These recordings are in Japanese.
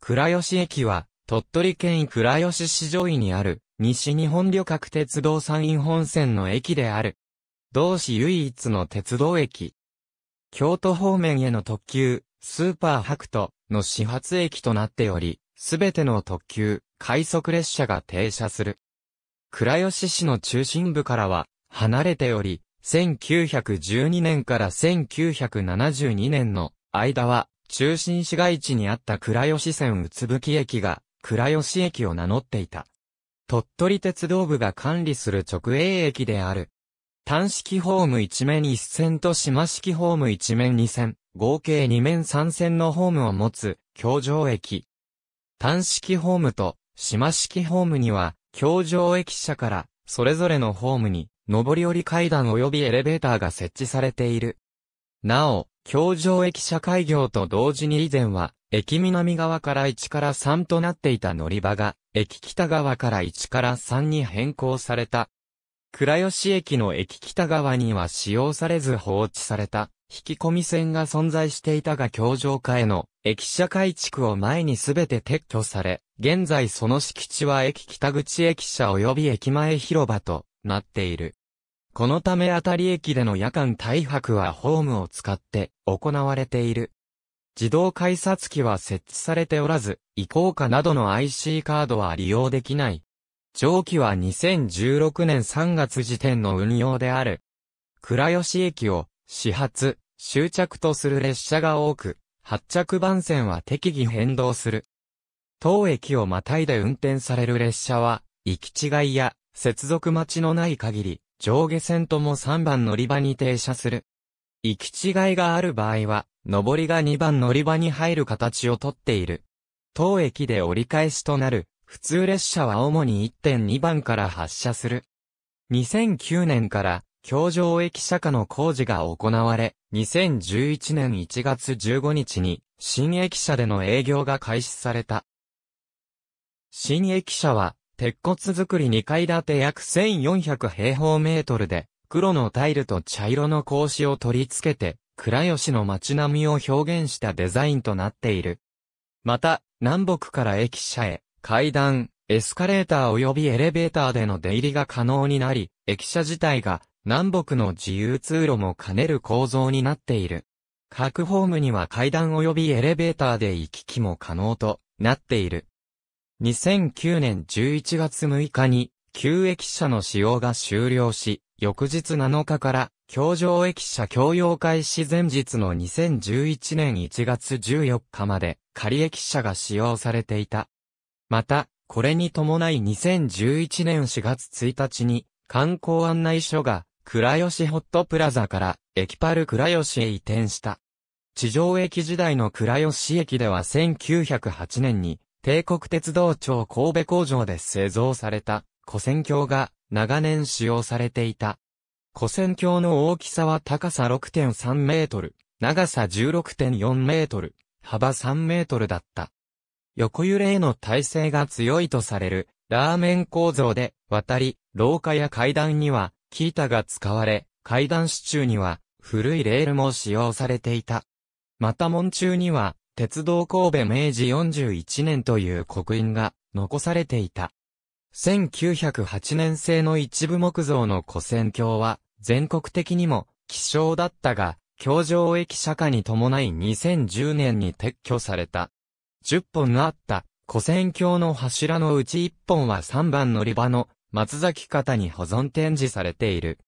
倉吉駅は、鳥取県倉吉市上位にある、西日本旅客鉄道山陰本線の駅である。同市唯一の鉄道駅。京都方面への特急、スーパーハクトの始発駅となっており、すべての特急、快速列車が停車する。倉吉市の中心部からは離れており、1912年から1972年の間は中心市街地にあった倉吉線うつぶき駅が、倉吉駅を名乗っていた。鳥取鉄道部が管理する直営駅である。単式ホーム一面一線と島式ホーム一面二線、合計二面三線のホームを持つ、京上駅。単式ホームと島式ホームには、京上駅舎から、それぞれのホームに、上り下り階段及びエレベーターが設置されている。なお、京城駅舎開業と同時に以前は、駅南側から1から3となっていた乗り場が、駅北側から1から3に変更された。倉吉駅の駅北側には使用されず放置された、引き込み線が存在していたが京城下への駅舎改築を前にすべて撤去され、現在その敷地は駅北口駅舎及び駅前広場となっている。このため当たり駅での夜間大白はホームを使って行われている。自動改札機は設置されておらず、移行下などの IC カードは利用できない。上記は2016年3月時点の運用である。倉吉駅を始発、終着とする列車が多く、発着番線は適宜変動する。当駅をまたいで運転される列車は、行き違いや接続待ちのない限り、上下線とも3番乗り場に停車する。行き違いがある場合は、上りが2番乗り場に入る形をとっている。当駅で折り返しとなる、普通列車は主に1.2番から発車する。2009年から、京上駅舎下の工事が行われ、2011年1月15日に、新駅舎での営業が開始された。新駅舎は、鉄骨造り2階建て約1400平方メートルで、黒のタイルと茶色の格子を取り付けて、倉吉の街並みを表現したデザインとなっている。また、南北から駅舎へ、階段、エスカレーター及びエレベーターでの出入りが可能になり、駅舎自体が南北の自由通路も兼ねる構造になっている。各ホームには階段及びエレベーターで行き来も可能となっている。2009年11月6日に、旧駅舎の使用が終了し、翌日7日から、京場駅舎共用開始前日の2011年1月14日まで、仮駅舎が使用されていた。また、これに伴い2011年4月1日に、観光案内所が、倉吉ホットプラザから、駅パル倉吉へ移転した。地上駅時代の倉吉駅では1908年に、帝国鉄道庁神戸工場で製造された、古戦橋が長年使用されていた。古戦橋の大きさは高さ6.3メートル、長さ16.4メートル、幅3メートルだった。横揺れへの耐性が強いとされる、ラーメン構造で、渡り、廊下や階段には、キータが使われ、階段支柱には、古いレールも使用されていた。また門中には、鉄道神戸明治41年という刻印が残されていた。1908年製の一部木造の古戦橋は全国的にも希少だったが、橋上駅舎迦に伴い2010年に撤去された。10本あった古戦橋の柱のうち1本は3番乗り場の松崎方に保存展示されている。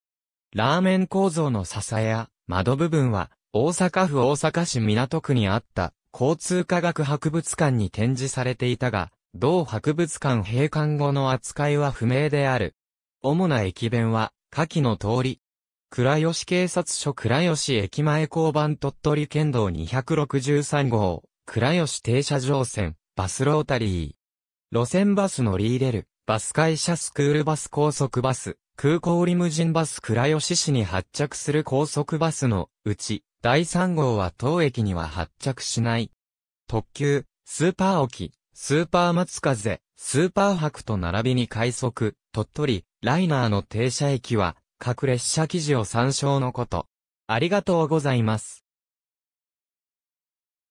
ラーメン構造の支えや窓部分は大阪府大阪市港区にあった交通科学博物館に展示されていたが、同博物館閉館後の扱いは不明である。主な駅弁は、下記の通り。倉吉警察署倉吉駅前交番鳥取県道263号、倉吉停車場線、バスロータリー。路線バス乗り入れる、バス会社スクールバス高速バス、空港リムジンバス倉吉市に発着する高速バスのうち、第3号は当駅には発着しない。特急、スーパー沖、スーパー松風、スーパー博と並びに快速、鳥取、ライナーの停車駅は、各列車記事を参照のこと。ありがとうございます。